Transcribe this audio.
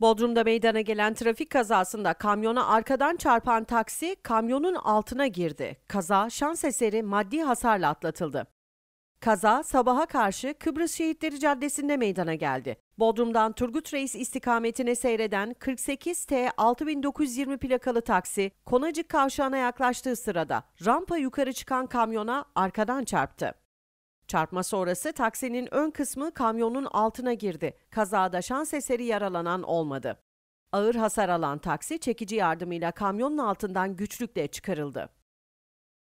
Bodrum'da meydana gelen trafik kazasında kamyona arkadan çarpan taksi kamyonun altına girdi. Kaza şans eseri maddi hasarla atlatıldı. Kaza sabaha karşı Kıbrıs Şehitleri Caddesi'nde meydana geldi. Bodrum'dan Turgut Reis istikametine seyreden 48T 6920 plakalı taksi Konacık kavşağına yaklaştığı sırada rampa yukarı çıkan kamyona arkadan çarptı. Çarpma sonrası taksinin ön kısmı kamyonun altına girdi. Kazada şans eseri yaralanan olmadı. Ağır hasar alan taksi çekici yardımıyla kamyonun altından güçlükle çıkarıldı.